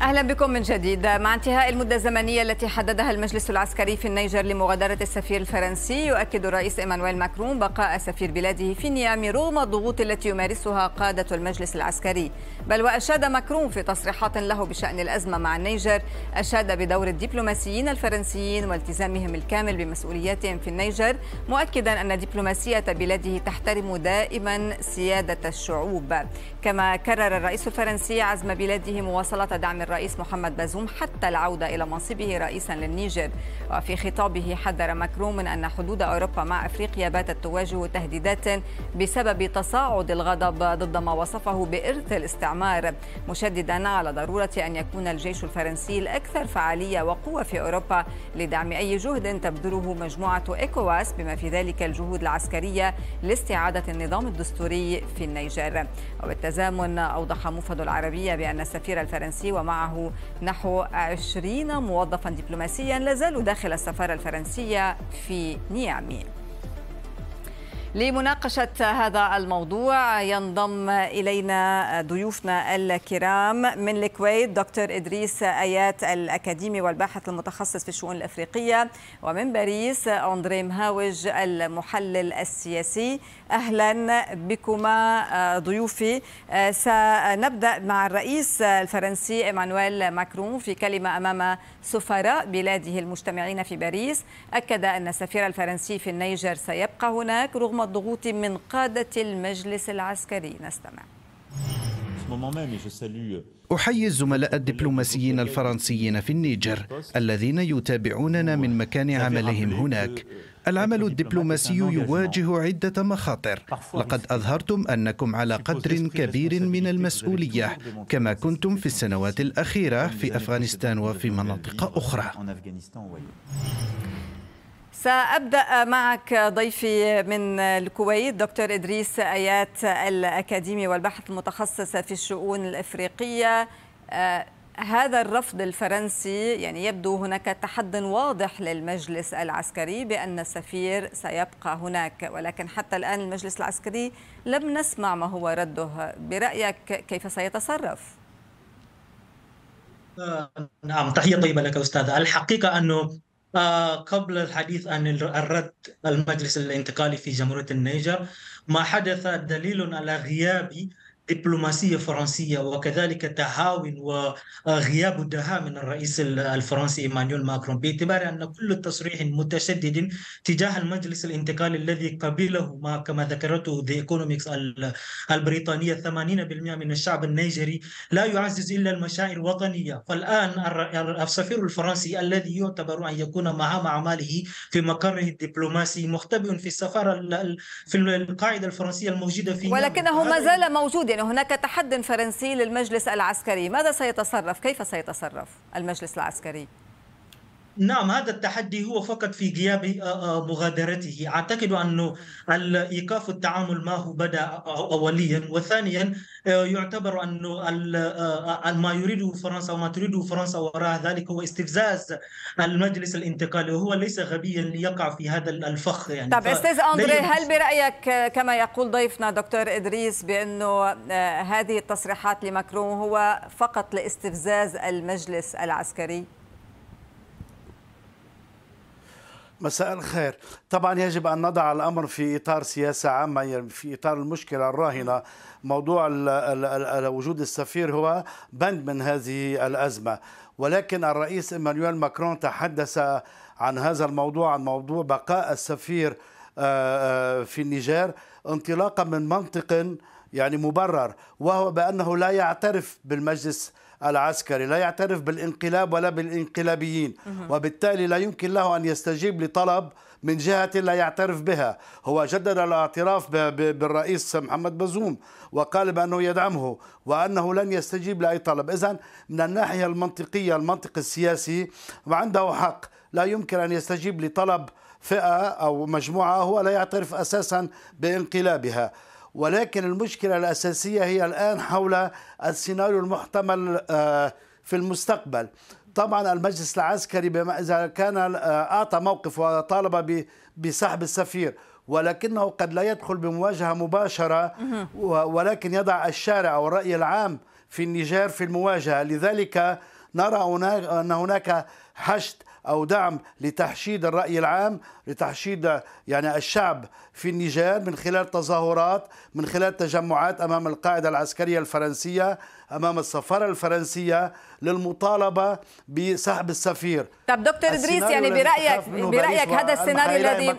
أهلا بكم من جديد مع انتهاء المدة الزمنية التي حددها المجلس العسكري في النيجر لمغادرة السفير الفرنسي يؤكد الرئيس إيمانويل ماكرون بقاء سفير بلاده في نيامي رغم الضغوط التي يمارسها قادة المجلس العسكري بل وأشاد ماكرون في تصريحات له بشأن الأزمة مع النيجر أشاد بدور الدبلوماسيين الفرنسيين والتزامهم الكامل بمسؤولياتهم في النيجر مؤكدا أن دبلوماسية بلاده تحترم دائما سيادة الشعوب كما كرر الرئيس الفرنسي عزم بلاده مواصلة دعم الرئيس محمد بازوم حتى العودة إلى منصبه رئيسا للنيجر وفي خطابه حذر مكروم من أن حدود أوروبا مع أفريقيا باتت تواجه تهديدات بسبب تصاعد الغضب ضد ما وصفه بإرث الاستعمار مشددا على ضرورة أن يكون الجيش الفرنسي الأكثر فعالية وقوة في أوروبا لدعم أي جهد تبذله مجموعة إيكواس بما في ذلك الجهود العسكرية لاستعادة النظام الدستوري في النيجر وبالتزامن أوضح موفد العربية بأن السفير الفرنسي ومع معه نحو 20 موظفا دبلوماسيا لازالوا داخل السفارة الفرنسية في نيامي لمناقشة هذا الموضوع ينضم إلينا ضيوفنا الكرام من الكويت دكتور إدريس آيات الأكاديمي والباحث المتخصص في الشؤون الأفريقية ومن باريس أندري هاوج المحلل السياسي أهلا بكما آه، ضيوفي آه، سنبدأ مع الرئيس الفرنسي إيمانويل ماكرون في كلمة أمام سفراء بلاده المجتمعين في باريس أكد أن السفير الفرنسي في النيجر سيبقى هناك رغم الضغوط من قادة المجلس العسكري نستمع أحيي الزملاء الدبلوماسيين الفرنسيين في النيجر الذين يتابعوننا من مكان عملهم هناك العمل الدبلوماسي يواجه عدة مخاطر لقد أظهرتم أنكم على قدر كبير من المسؤولية كما كنتم في السنوات الأخيرة في أفغانستان وفي مناطق أخرى سأبدأ معك ضيفي من الكويت دكتور إدريس آيات الأكاديمي والبحث المتخصص في الشؤون الإفريقية هذا الرفض الفرنسي يعني يبدو هناك تحد واضح للمجلس العسكري بأن السفير سيبقى هناك ولكن حتى الآن المجلس العسكري لم نسمع ما هو رده برأيك كيف سيتصرف؟ نعم تحية طيبة لك أستاذ الحقيقة أنه آه، قبل الحديث عن الرد المجلس الانتقالي في جمهورية النيجر ما حدث دليل على غيابي دبلوماسيه فرنسيه وكذلك تهاون وغياب الدهاء من الرئيس الفرنسي ايمانويل ماكرون باعتبار ان كل تصريح متشدد تجاه المجلس الانتقالي الذي قبله ما كما ذكرته ذا ايكونومكس البريطانيه 80% من الشعب النيجري لا يعزز الا المشاعر الوطنيه فالان السفير الفرنسي الذي يعتبر ان يكون مهام اعماله في مقره الدبلوماسي مختبئ في السفاره في القاعده الفرنسيه الموجوده في ولكنه ما زال موجودا بأن هناك تحد فرنسي للمجلس العسكري ماذا سيتصرف كيف سيتصرف المجلس العسكري نعم هذا التحدي هو فقط في غياب آه، آه، مغادرته أعتقد أنه الإيقاف التعامل معه بدأ آه، أوليا وثانيا يعتبر أنه ما يريده فرنسا وما تريده فرنسا وراء ذلك هو استفزاز المجلس الانتقالي وهو ليس غبيا ليقع في هذا الفخ يعني طب أستاذ أندري هل برأيك كما يقول ضيفنا دكتور إدريس بأنه هذه التصريحات لمكرون هو فقط لاستفزاز المجلس العسكري؟ مساء الخير طبعا يجب أن نضع الأمر في إطار سياسة عامة يعني في إطار المشكلة الراهنة موضوع وجود السفير هو بند من هذه الأزمة ولكن الرئيس إيمانويل ماكرون تحدث عن هذا الموضوع عن موضوع بقاء السفير آه، آه، في النيجر انطلاقا من منطق يعني مبرر وهو بأنه لا يعترف بالمجلس العسكري لا يعترف بالانقلاب ولا بالانقلابيين وبالتالي لا يمكن له أن يستجيب لطلب من جهة لا يعترف بها هو جدد الاعتراف بالرئيس محمد بزوم وقال بأنه يدعمه وأنه لن يستجيب لأي طلب إذا من الناحية المنطقية المنطق السياسي وعنده حق لا يمكن أن يستجيب لطلب فئة أو مجموعة هو لا يعترف أساسا بانقلابها ولكن المشكلة الأساسية هي الآن حول السيناريو المحتمل آه، في المستقبل طبعا المجلس العسكري بما إذا كان آه، أعطى موقف وطالب بسحب السفير ولكنه قد لا يدخل بمواجهة مباشرة ولكن يضع الشارع او الراي العام في النيجر في المواجهة لذلك نرى أن هناك حشد أو دعم لتحشيد الرأي العام لتحشيد يعني الشعب في النيجر من خلال تظاهرات من خلال تجمعات أمام القاعدة العسكرية الفرنسية أمام السفارة الفرنسية للمطالبة بسحب السفير طب دكتور إدريس يعني برأيك برأيك هذا السيناريو الذي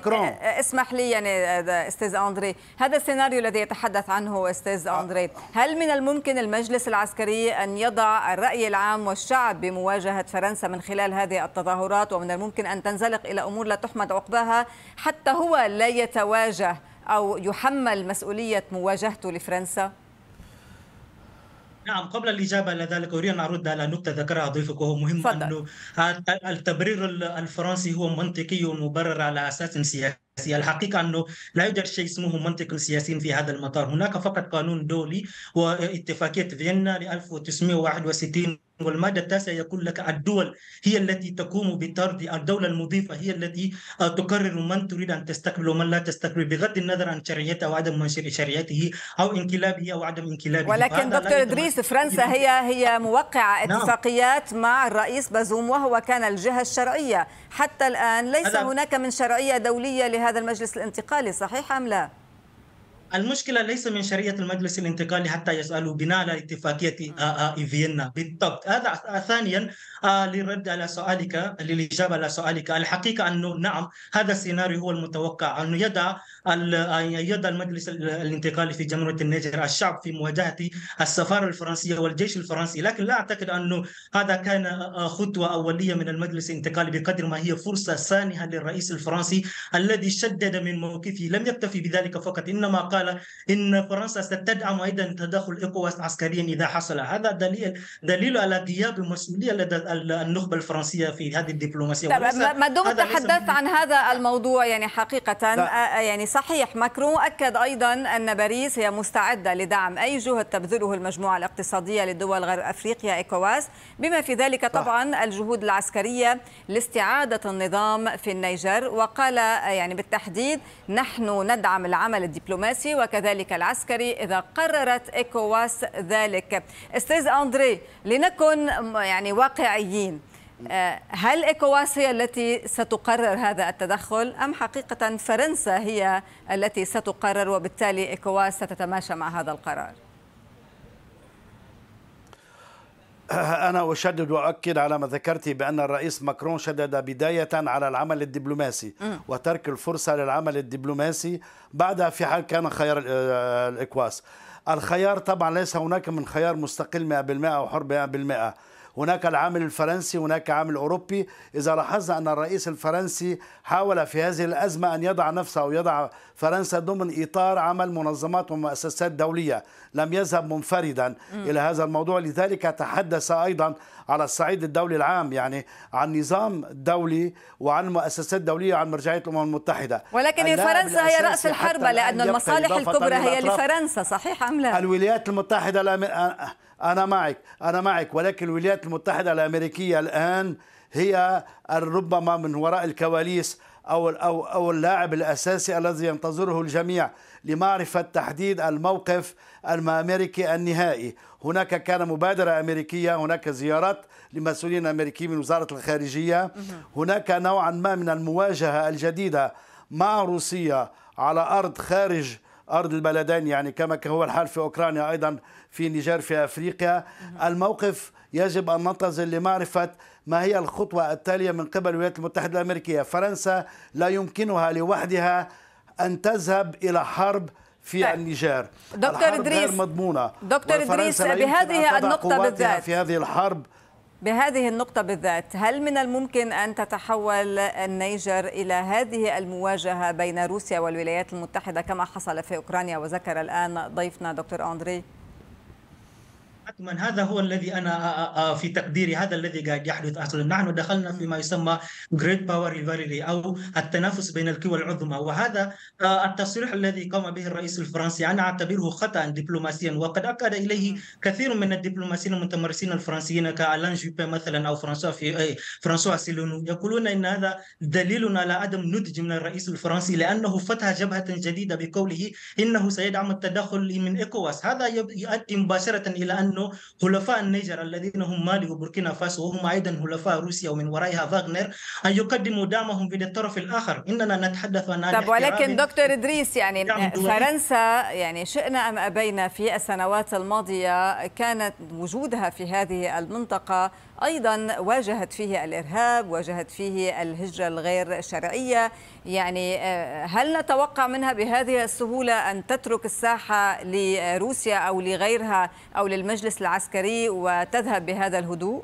اسمح لي يعني آه، أستاذ أندري هذا السيناريو الذي يتحدث عنه أستاذ آه. أندري هل من الممكن المجلس العسكري أن يضع الرأي العام والشعب بمواجهة فرنسا من خلال هذه التظاهرات التظاهرات ومن الممكن أن تنزلق إلى أمور لا تحمد عقباها حتى هو لا يتواجه أو يحمل مسؤولية مواجهته لفرنسا؟ نعم قبل الإجابة على ذلك أريد أن أرد على نقطة ذكرها ضيفك وهو مهم أنه التبرير الفرنسي هو منطقي ومبرر على أساس سياسي الحقيقة أنه لا يوجد شيء اسمه منطق سياسي في هذا المطار هناك فقط قانون دولي واتفاقية فيينا ل 1961 والمادة التاسعة يقول لك الدول هي التي تقوم بطرد الدولة المضيفة هي التي آه، تقرر من تريد أن تستقبل ومن لا تستقبل بغض النظر عن شرعيته أو عدم شرعيته أو انقلابه أو عدم انقلابه ولكن دكتور إدريس فرنسا هي هي موقعة نعم. اتفاقيات نعم. مع الرئيس بازوم وهو كان الجهة الشرعية حتى الآن ليس هناك من شرعية دولية لهذا المجلس الانتقالي صحيح أم لا؟ المشكلة ليس من شرعية المجلس الانتقالي حتى يسألوا بناء على اتفاقية آه، آه، آه، فيينا بالضبط هذا ثانيا للرد على سؤالك للإجابة على سؤالك الحقيقة أنه نعم هذا السيناريو هو المتوقع أنه يدع أن آه، يد المجلس الانتقالي في جمهورية النيجر الشعب في مواجهة السفارة الفرنسية والجيش الفرنسي لكن لا أعتقد أنه هذا كان آه، خطوة أولية من المجلس الانتقالي بقدر ما هي فرصة سانحة للرئيس الفرنسي الذي شدد من موقفه لم يكتفي بذلك فقط إنما قال إن فرنسا ستدعم أيضا تدخل إقواس عسكريا إذا حصل هذا دليل دليل على غياب المسؤولية لدى النخبة الفرنسية في هذه الدبلوماسية طيب، ما دمت تحدثت عن هذا الموضوع يعني حقيقة آه، يعني صحيح ماكرون أكد أيضا أن باريس هي مستعدة لدعم أي جهد تبذله المجموعة الاقتصادية للدول غرب أفريقيا إيكواس بما في ذلك طبعا الجهود العسكرية لاستعادة النظام في النيجر وقال يعني بالتحديد نحن ندعم العمل الدبلوماسي وكذلك العسكري إذا قررت إيكواس ذلك أستاذ أندري لنكن يعني واقعيين آه، هل إكواس هي التي ستقرر هذا التدخل أم حقيقة فرنسا هي التي ستقرر وبالتالي إكواس ستتماشى مع هذا القرار أنا أشدد وأؤكد على ما ذكرت بأن الرئيس ماكرون شدد بداية على العمل الدبلوماسي وترك الفرصة للعمل الدبلوماسي بعدها في حال كان خيار آه، الإكواس الخيار طبعا ليس هناك من خيار مستقل 100% أو حر 100% هناك العامل الفرنسي هناك عامل أوروبي إذا لاحظنا أن الرئيس الفرنسي حاول في هذه الأزمة أن يضع نفسه أو يضع فرنسا ضمن إطار عمل منظمات ومؤسسات دولية لم يذهب منفردا إلى هذا الموضوع لذلك تحدث أيضا على الصعيد الدولي العام يعني عن نظام دولي وعن مؤسسات دولية عن مرجعية الأمم المتحدة ولكن فرنسا هي رأس الحربة لأن المصالح الكبرى هي لفرنسا صحيح أم لا؟ الولايات المتحدة لا أنا معك أنا معك ولكن الولايات المتحدة الأمريكية الآن هي ربما من وراء الكواليس أو أو أو اللاعب الأساسي الذي ينتظره الجميع لمعرفة تحديد الموقف الأمريكي النهائي هناك كان مبادرة أمريكية هناك زيارات لمسؤولين أمريكيين من وزارة الخارجية هناك نوعا ما من المواجهة الجديدة مع روسيا على أرض خارج أرض البلدين يعني كما هو الحال في أوكرانيا أيضا في نيجر في أفريقيا الموقف يجب أن ننتظر لمعرفة ما هي الخطوة التالية من قبل الولايات المتحدة الأمريكية فرنسا لا يمكنها لوحدها أن تذهب إلى حرب في طيب. النيجر دكتور الحرب غير مضمونة دكتور ادريس بهذه النقطة بالذات في هذه الحرب بهذه النقطة بالذات هل من الممكن أن تتحول النيجر إلى هذه المواجهة بين روسيا والولايات المتحدة كما حصل في أوكرانيا وذكر الآن ضيفنا دكتور أندري؟ حتما هذا هو الذي انا آه، آه، آه، في تقديري هذا الذي قاعد يحدث اصلا نحن دخلنا فيما يسمى جريد باور ريفاليري او التنافس بين القوى العظمى وهذا التصريح الذي قام به الرئيس الفرنسي انا اعتبره خطا دبلوماسيا وقد اكد اليه كثير من الدبلوماسيين المتمرسين الفرنسيين كالان جوبي مثلا او فرانسوا في إيه، فرانسوا سيلونو يقولون ان هذا دليل على عدم نضج من الرئيس الفرنسي لانه فتح جبهه جديده بقوله انه سيدعم التدخل من ايكواس هذا يؤدي مباشره الى انه أنه حلفاء النيجر الذين هم مالي وبوركينا فاسو وهم أيضا حلفاء روسيا ومن ورائها فاغنر أن يقدموا دعمهم في الطرف الآخر إننا نتحدث عن طب ولكن دكتور إدريس يعني نعم، فرنسا يعني شئنا أم أبينا في السنوات الماضية كانت وجودها في هذه المنطقة أيضا واجهت فيه الإرهاب واجهت فيه الهجرة الغير شرعية يعني آه، هل نتوقع منها بهذه السهولة أن تترك الساحة لروسيا أو لغيرها أو للمجلس العسكري وتذهب بهذا الهدوء؟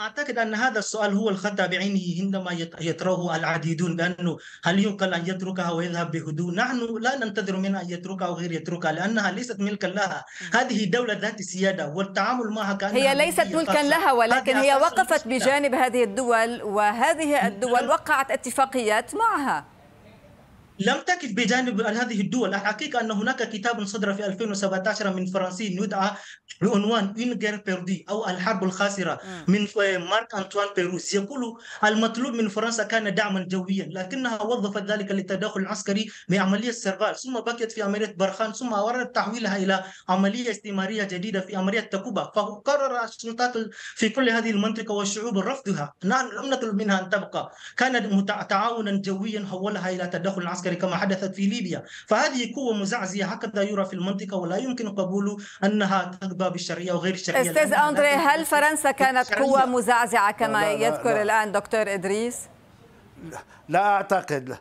أعتقد أن هذا السؤال هو الخطأ بعينه عندما يطرحه العديدون بأنه هل يمكن أن يتركها ويذهب بهدوء؟ نحن لا ننتظر منها أن يتركها أو غير يتركها لأنها ليست ملكا لها، هذه دولة ذات سيادة والتعامل معها كأنها هي ليست ملكا لها ولكن هي وقفت بجانب هذه الدول وهذه الدول وقعت اتفاقيات معها. لم تكف بجانب هذه الدول الحقيقة أن هناك كتاب صدر في 2017 من فرنسيين يدعى بعنوان إنجر بيردي أو الحرب الخاسرة آه. من مارك أنطوان بيروس يقول المطلوب من فرنسا كان دعما جويا لكنها وظفت ذلك للتداخل العسكري بعملية سربال ثم بقيت في عملية برخان ثم أردت تحويلها إلى عملية استثمارية جديدة في عملية تكوبا فقرر السلطات في كل هذه المنطقة والشعوب رفضها نحن لم نطلب منها أن تبقى كانت تعاونا جويا حولها إلى تداخل عسكري العسكري كما حدثت في ليبيا فهذه قوة مزعزعة هكذا يرى في المنطقة ولا يمكن قبول أنها تقضى بالشرعية وغير الشرعية أستاذ أندري هل فرنسا كانت قوة مزعزعة كما لا لا يذكر لا الآن دكتور إدريس لا أعتقد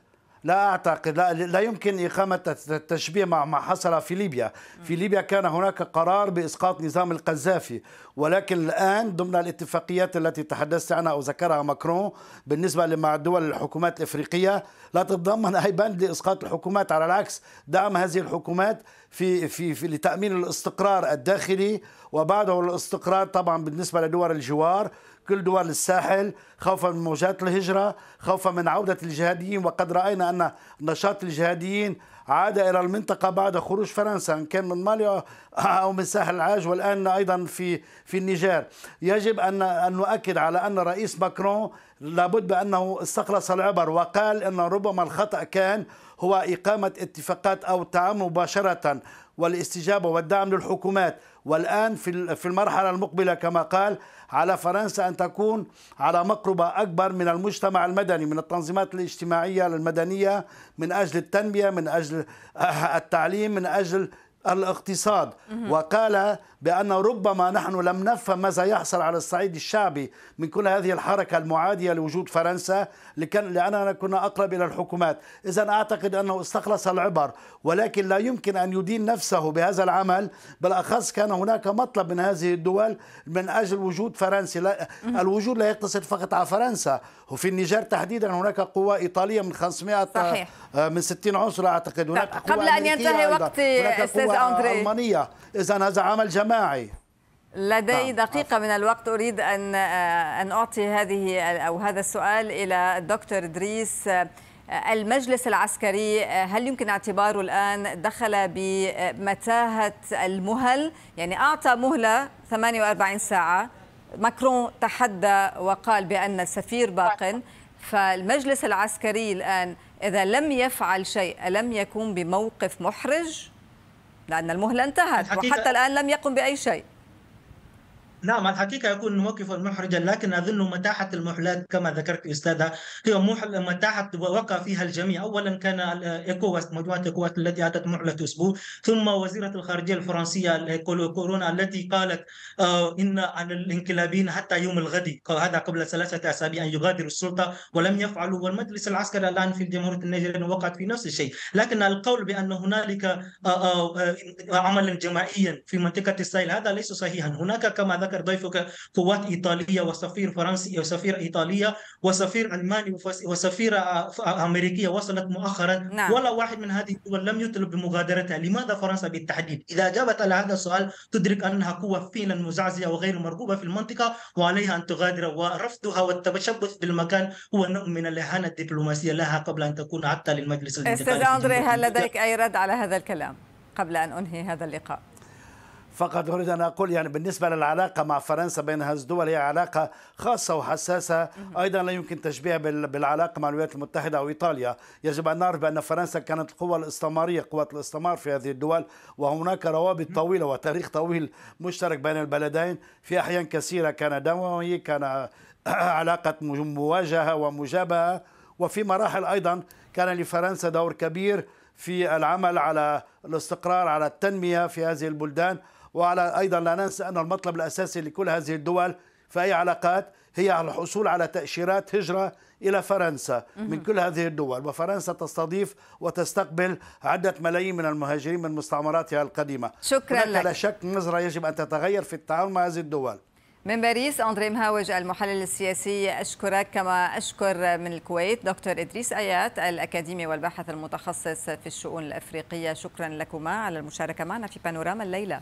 لا اعتقد لا, لا يمكن اقامه التشبيه مع ما حصل في ليبيا، في ليبيا كان هناك قرار باسقاط نظام القذافي، ولكن الان ضمن الاتفاقيات التي تحدثت عنها او ذكرها ماكرون بالنسبه لمع دول الحكومات الافريقيه لا تتضمن اي بند لاسقاط الحكومات، على العكس دعم هذه الحكومات في في, في لتامين الاستقرار الداخلي وبعده الاستقرار طبعا بالنسبه لدول الجوار كل دول الساحل خوفا من موجات الهجرة خوفا من عودة الجهاديين وقد رأينا أن نشاط الجهاديين عاد إلى المنطقة بعد خروج فرنسا إن كان من مالي أو من ساحل العاج والآن أيضا في في النيجر يجب أن أن نؤكد على أن رئيس ماكرون لابد بأنه استخلص العبر وقال أن ربما الخطأ كان هو إقامة اتفاقات أو التعامل مباشرة والاستجابة والدعم للحكومات والآن في المرحلة المقبلة كما قال على فرنسا أن تكون على مقربة أكبر من المجتمع المدني من التنظيمات الاجتماعية المدنية من أجل التنمية من أجل التعليم من أجل الاقتصاد وقال بأن ربما نحن لم نفهم ماذا يحصل على الصعيد الشعبي من كل هذه الحركة المعادية لوجود فرنسا لأننا كنا أقرب إلى الحكومات إذا أعتقد أنه استخلص العبر ولكن لا يمكن أن يدين نفسه بهذا العمل بالأخص كان هناك مطلب من هذه الدول من أجل وجود فرنسي الوجود لا يقتصر فقط على فرنسا وفي النيجر تحديدا هناك قوة إيطالية من 500 صحيح. آه، من 60 عنصر أعتقد هناك قبل أن ينتهي وقتي أستاذ أندري. ألمانية إذا هذا عمل جماعي لدي نعم. دقيقة من الوقت أريد أن آه، أن أعطي هذه أو هذا السؤال إلى الدكتور دريس آه، المجلس العسكري آه، هل يمكن اعتباره الآن دخل بمتاهة المهل يعني أعطى مهلة 48 ساعة ماكرون تحدى وقال بأن السفير باق فالمجلس العسكري الآن إذا لم يفعل شيء ألم يكون بموقف محرج؟ لأن المهلة انتهت وحتى الآن لم يقم بأي شيء نعم الحقيقة يكون موقفا محرجا لكن أظن متاحة المحلات كما ذكرت أستاذة هي متاحة وقع فيها الجميع أولا كان الإيكوست مجموعة إيكوست التي أتت محلة أسبوع ثم وزيرة الخارجية الفرنسية كورونا التي قالت آه، إن على الانقلابيين حتى يوم الغد هذا قبل ثلاثة أسابيع أن يغادروا السلطة ولم يفعلوا والمجلس العسكري الآن في الجمهورية النيجر وقعت في نفس الشيء لكن القول بأن هنالك آه، آه، عملا جماعيا في منطقة السايل هذا ليس صحيحا هناك كما ذكر ذكر ضيفك قوات إيطالية وسفير فرنسي وسفير إيطالية وسفير ألماني وسفيرة آه، آه، أمريكية وصلت مؤخرا نعم. ولا واحد من هذه الدول لم يطلب بمغادرتها لماذا فرنسا بالتحديد إذا أجابت على هذا السؤال تدرك أنها قوة فينا مزعزعة وغير مرغوبة في المنطقة وعليها أن تغادر ورفضها والتشبث بالمكان هو نوع من الإهانة الدبلوماسية لها قبل أن تكون حتى للمجلس الانتقالي أستاذ أندري هل لديك أي رد على هذا الكلام قبل أن أنهي هذا اللقاء؟ فقط أريد أن أقول يعني بالنسبة للعلاقة مع فرنسا بين هذه الدول هي علاقة خاصة وحساسة أيضا لا يمكن تشبيهها بالعلاقة مع الولايات المتحدة أو إيطاليا يجب أن نعرف بأن فرنسا كانت القوة الاستعمارية قوة الاستعمار في هذه الدول وهناك روابط طويلة وتاريخ طويل مشترك بين البلدين في أحيان كثيرة كان دموي كان علاقة مواجهة ومجابهة وفي مراحل أيضا كان لفرنسا دور كبير في العمل على الاستقرار على التنمية في هذه البلدان وعلى أيضا لا ننسى أن المطلب الأساسي لكل هذه الدول في أي علاقات هي على الحصول على تأشيرات هجرة إلى فرنسا من كل هذه الدول وفرنسا تستضيف وتستقبل عدة ملايين من المهاجرين من مستعمراتها القديمة شكرا لك لا شك نظرة يجب أن تتغير في التعامل مع هذه الدول من باريس أندري مهاوج المحلل السياسي أشكرك كما أشكر من الكويت دكتور إدريس آيات الأكاديمي والباحث المتخصص في الشؤون الأفريقية شكرا لكما على المشاركة معنا في بانوراما الليلة